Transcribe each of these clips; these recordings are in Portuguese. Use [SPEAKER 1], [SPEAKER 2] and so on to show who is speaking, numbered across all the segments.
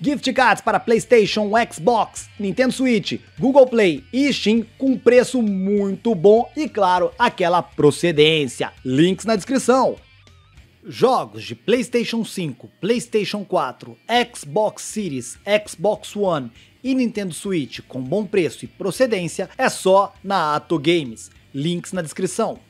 [SPEAKER 1] Gift cards para PlayStation, Xbox, Nintendo Switch, Google Play e Steam com preço muito bom e, claro, aquela procedência. Links na descrição. Jogos de PlayStation 5, PlayStation 4, Xbox Series, Xbox One e Nintendo Switch com bom preço e procedência é só na Ato Games. Links na descrição.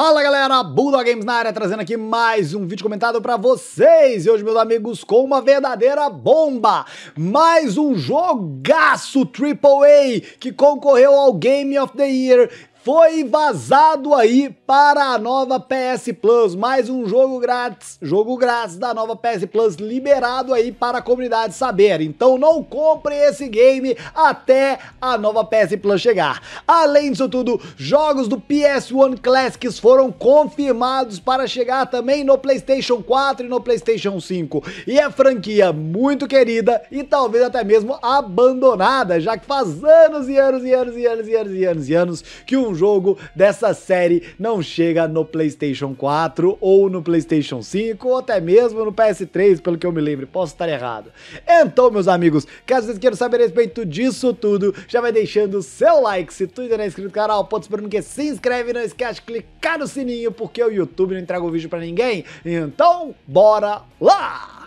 [SPEAKER 1] Fala galera, Bulldog Games na área, trazendo aqui mais um vídeo comentado para vocês. E hoje, meus amigos, com uma verdadeira bomba. Mais um jogaço AAA que concorreu ao Game of the Year foi vazado aí para a nova PS Plus, mais um jogo grátis, jogo grátis da nova PS Plus liberado aí para a comunidade saber. Então não compre esse game até a nova PS Plus chegar. Além disso tudo, jogos do PS1 Classics foram confirmados para chegar também no PlayStation 4 e no PlayStation 5. E é franquia muito querida e talvez até mesmo abandonada, já que faz anos e anos e anos e anos e anos e anos e anos que um jogo dessa série não chega no PlayStation 4 ou no PlayStation 5 ou até mesmo no PS3, pelo que eu me lembro. Posso estar errado. Então, meus amigos, caso vocês queiram saber a respeito disso tudo, já vai deixando o seu like. Se tu ainda não é inscrito no canal, pode esperando que se inscreve. Não esquece de clicar no sininho, porque o YouTube não entrega o vídeo para ninguém. Então, bora lá!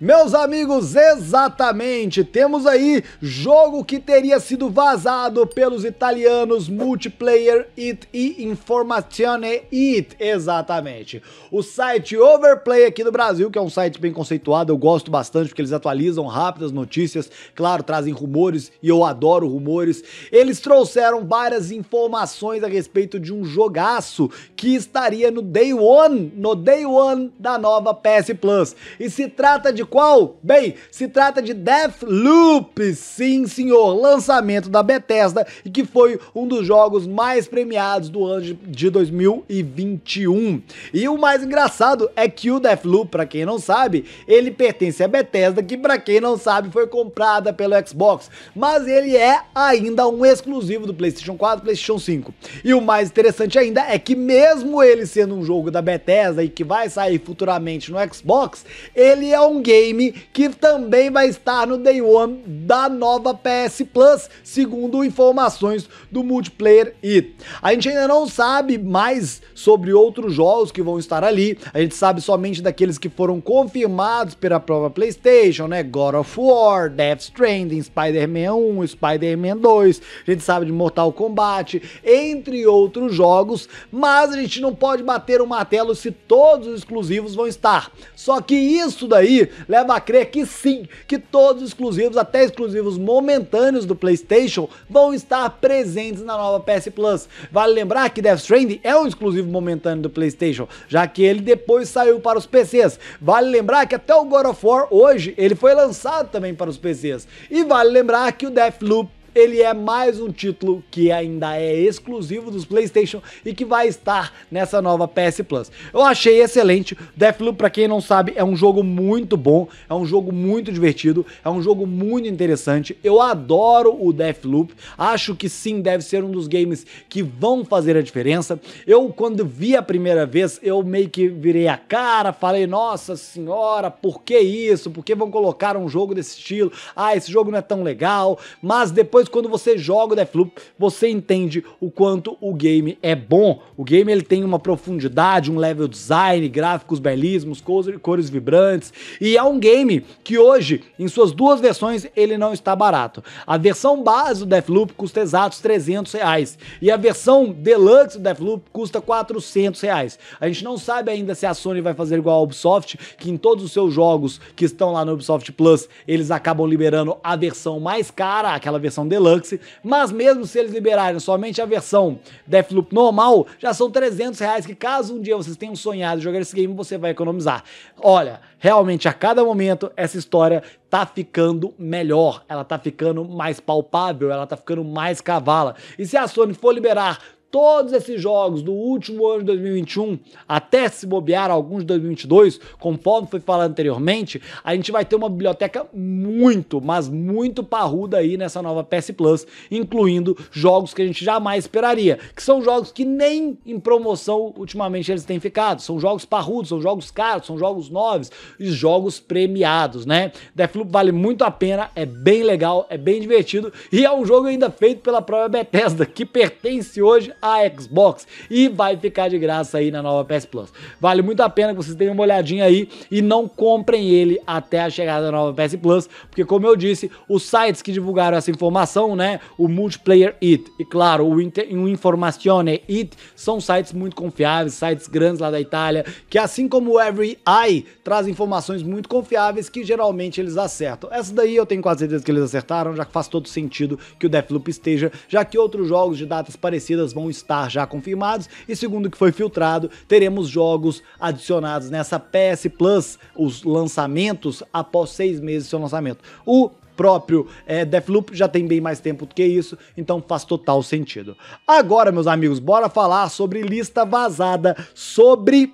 [SPEAKER 1] Meus amigos, exatamente, temos aí jogo que teria sido vazado pelos italianos Multiplayer It e Informazione It, exatamente. O site Overplay aqui do Brasil, que é um site bem conceituado, eu gosto bastante porque eles atualizam rápido as notícias, claro, trazem rumores e eu adoro rumores. Eles trouxeram várias informações a respeito de um jogaço que estaria no Day One, no Day One da nova PS Plus. E se trata de qual? Bem, se trata de Deathloop, sim senhor, lançamento da Bethesda e que foi um dos jogos mais premiados do ano de 2021. E o mais engraçado é que o Deathloop, para quem não sabe, ele pertence à Bethesda, que para quem não sabe foi comprada pelo Xbox, mas ele é ainda um exclusivo do PlayStation 4, e PlayStation 5. E o mais interessante ainda é que mesmo ele sendo um jogo da Bethesda e que vai sair futuramente no Xbox, ele é um game Game, que também vai estar no Day One da nova PS Plus, segundo informações do Multiplayer E. A gente ainda não sabe mais sobre outros jogos que vão estar ali, a gente sabe somente daqueles que foram confirmados pela própria PlayStation, né? God of War, Death Stranding, Spider-Man 1, Spider-Man 2, a gente sabe de Mortal Kombat, entre outros jogos, mas a gente não pode bater o martelo se todos os exclusivos vão estar. Só que isso daí leva a crer que sim, que todos os exclusivos, até exclusivos momentâneos do PlayStation, vão estar presentes na nova PS Plus. Vale lembrar que Death Stranding é um exclusivo momentâneo do PlayStation, já que ele depois saiu para os PCs. Vale lembrar que até o God of War hoje ele foi lançado também para os PCs. E vale lembrar que o Deathloop ele é mais um título que ainda é exclusivo dos PlayStation e que vai estar nessa nova PS Plus. Eu achei excelente. Deathloop, para quem não sabe, é um jogo muito bom, é um jogo muito divertido, é um jogo muito interessante. Eu adoro o Deathloop. Acho que sim, deve ser um dos games que vão fazer a diferença. Eu quando vi a primeira vez, eu meio que virei a cara, falei: "Nossa senhora, por que isso? Por que vão colocar um jogo desse estilo? Ah, esse jogo não é tão legal". Mas depois depois quando você joga o Deathloop, você entende o quanto o game é bom. O game ele tem uma profundidade, um level design, gráficos belíssimos, cores, cores vibrantes, e é um game que hoje, em suas duas versões, ele não está barato. A versão base do Deathloop custa exatos 300 reais, e a versão deluxe do Deathloop custa 400 reais. A gente não sabe ainda se a Sony vai fazer igual a Ubisoft, que em todos os seus jogos que estão lá no Ubisoft Plus, eles acabam liberando a versão mais cara, aquela versão Deluxe, mas mesmo se eles liberarem somente a versão Deathloop normal, já são 300 reais que caso um dia vocês tenham sonhado jogar esse game, você vai economizar. Olha, realmente a cada momento essa história tá ficando melhor, ela tá ficando mais palpável, ela tá ficando mais cavala. E se a Sony for liberar todos esses jogos do último ano de 2021 até se bobear alguns de 2022, conforme foi falado anteriormente, a gente vai ter uma biblioteca muito, mas muito parruda aí nessa nova PS Plus, incluindo jogos que a gente jamais esperaria, que são jogos que nem em promoção ultimamente eles têm ficado, são jogos parrudos, são jogos caros, são jogos novos e jogos premiados, né? Deathloop vale muito a pena, é bem legal, é bem divertido e é um jogo ainda feito pela própria Bethesda, que pertence hoje a Xbox e vai ficar de graça aí na nova PS Plus. Vale muito a pena que vocês tenham uma olhadinha aí e não comprem ele até a chegada da nova PS Plus, porque como eu disse, os sites que divulgaram essa informação, né, o Multiplayer It e claro, o, Inter o Informazione It, são sites muito confiáveis, sites grandes lá da Itália, que assim como o Every Eye, traz informações muito confiáveis que geralmente eles acertam. Essa daí eu tenho quase certeza que eles acertaram, já que faz todo sentido que o Deathloop esteja, já que outros jogos de datas parecidas vão estar já confirmados e segundo o que foi filtrado, teremos jogos adicionados nessa PS Plus, os lançamentos após seis meses do seu lançamento. O próprio é, Deathloop já tem bem mais tempo do que isso, então faz total sentido. Agora, meus amigos, bora falar sobre lista vazada, sobre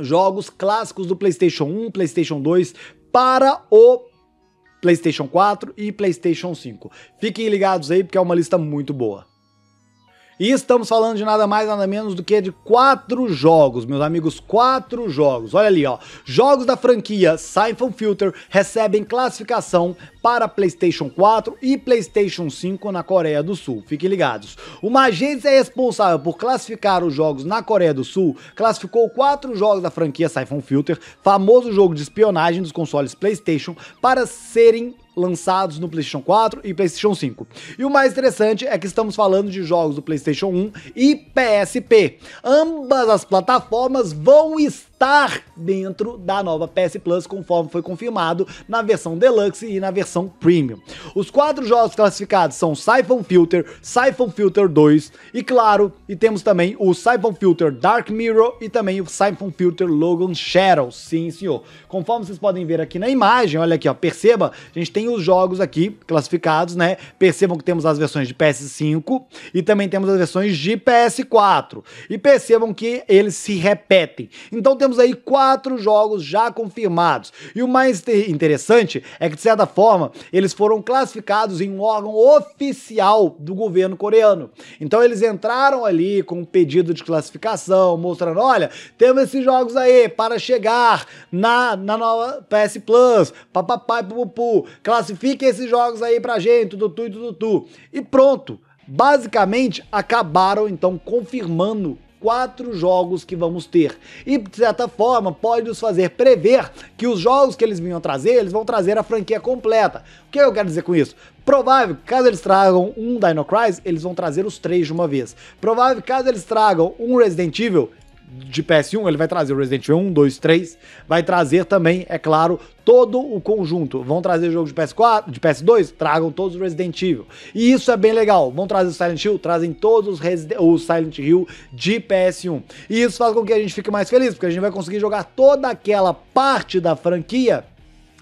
[SPEAKER 1] jogos clássicos do PlayStation 1, PlayStation 2 para o PlayStation 4 e PlayStation 5. Fiquem ligados aí porque é uma lista muito boa. E estamos falando de nada mais, nada menos do que de quatro jogos, meus amigos, quatro jogos. Olha ali, ó. Jogos da franquia Siphon Filter recebem classificação para PlayStation 4 e PlayStation 5 na Coreia do Sul. Fiquem ligados. Uma agência responsável por classificar os jogos na Coreia do Sul classificou quatro jogos da franquia Siphon Filter, famoso jogo de espionagem dos consoles PlayStation, para serem lançados no PlayStation 4 e PlayStation 5. E o mais interessante é que estamos falando de jogos do PlayStation 1 e PSP. Ambas as plataformas vão estar dentro da nova PS Plus, conforme foi confirmado na versão Deluxe e na versão Premium. Os quatro jogos classificados são Siphon Filter, Siphon Filter 2 e, claro, e temos também o Siphon Filter Dark Mirror e também o Siphon Filter Logan Shadow. Sim, senhor. Conforme vocês podem ver aqui na imagem, olha aqui, ó, perceba, a gente tem tem os jogos aqui classificados, né? Percebam que temos as versões de PS5 e também temos as versões de PS4. E percebam que eles se repetem. Então temos aí quatro jogos já confirmados. E o mais interessante é que, de certa forma, eles foram classificados em um órgão oficial do governo coreano. Então eles entraram ali com um pedido de classificação, mostrando: olha, temos esses jogos aí para chegar na, na nova PS Plus, papapai, pupupu. Claro Classifique esses jogos aí pra gente, Dudu e Dudu. E pronto. Basicamente, acabaram então confirmando quatro jogos que vamos ter. E, de certa forma, pode nos fazer prever que os jogos que eles vinham trazer, eles vão trazer a franquia completa. O que eu quero dizer com isso? Provável, caso eles tragam um Dino Crisis, eles vão trazer os três de uma vez. Provável, caso eles tragam um Resident Evil, de PS1, ele vai trazer o Resident Evil 1, 2, 3, vai trazer também, é claro, todo o conjunto. Vão trazer jogo de PS4, de PS2, tragam todos os Resident Evil. E isso é bem legal. Vão trazer o Silent Hill, trazem todos os, Resident, Silent Hill de PS1. E isso faz com que a gente fique mais feliz, porque a gente vai conseguir jogar toda aquela parte da franquia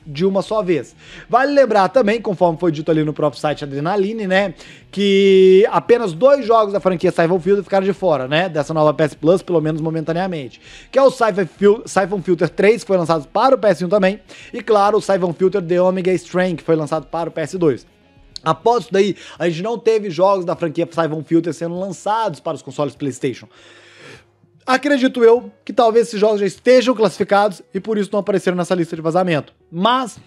[SPEAKER 1] de uma só vez. Vale lembrar também, conforme foi dito ali no próprio site Adrenaline, né, que apenas dois jogos da franquia Siphon Filter ficaram de fora, né, dessa nova PS Plus, pelo menos momentaneamente, que é o Siphon, Fil Siphon Filter 3, que foi lançado para o PS1 também, e claro, o Siphon Filter The Omega Strain, que foi lançado para o PS2. Após isso daí, a gente não teve jogos da franquia Siphon Filter sendo lançados para os consoles PlayStation. Acredito eu que talvez esses jogos já estejam classificados e por isso não apareceram nessa lista de vazamento. Mas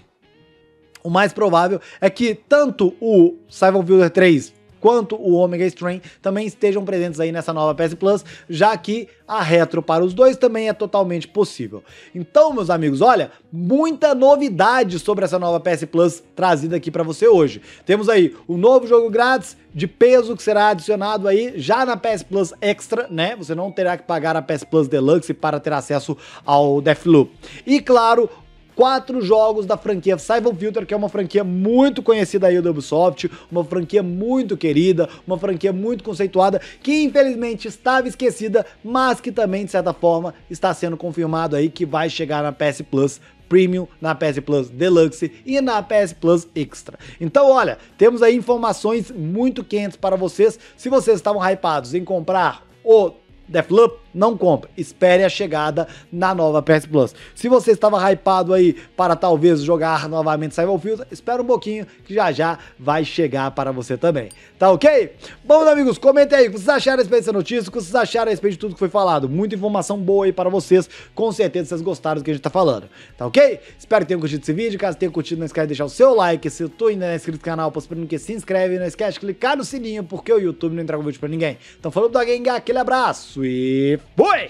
[SPEAKER 1] o mais provável é que tanto o Cyber Builder 3 quanto o Omega Strain também estejam presentes aí nessa nova PS Plus, já que a retro para os dois também é totalmente possível. Então, meus amigos, olha, muita novidade sobre essa nova PS Plus trazida aqui para você hoje. Temos aí um novo jogo grátis de peso que será adicionado aí já na PS Plus Extra, né? Você não terá que pagar a PS Plus Deluxe para ter acesso ao Deathloop. E claro, quatro jogos da franquia Siphon Filter, que é uma franquia muito conhecida aí da Ubisoft, uma franquia muito querida, uma franquia muito conceituada, que infelizmente estava esquecida, mas que também, de certa forma, está sendo confirmado aí que vai chegar na PS Plus Premium, na PS Plus Deluxe e na PS Plus Extra. Então, olha, temos aí informações muito quentes para vocês. Se vocês estavam hypados em comprar o Deathloop, não compre. Espere a chegada na nova PS Plus. Se você estava hypado aí para talvez jogar novamente Cyberfield, espera um pouquinho que já já vai chegar para você também. Tá ok? Bom, amigos, comentem aí o que vocês acharam a respeito dessa notícia, o que vocês acharam a respeito de tudo que foi falado. Muita informação boa aí para vocês. Com certeza vocês gostaram do que a gente tá falando. Tá ok? Espero que tenham curtido esse vídeo. Caso tenham curtido, não esquece de deixar o seu like. Se tu ainda não é inscrito no canal, posso que se inscreve. Não esquece de clicar no sininho, porque o YouTube não entrega o vídeo para ninguém. Então falou do Agengar, aquele abraço. Swift Boy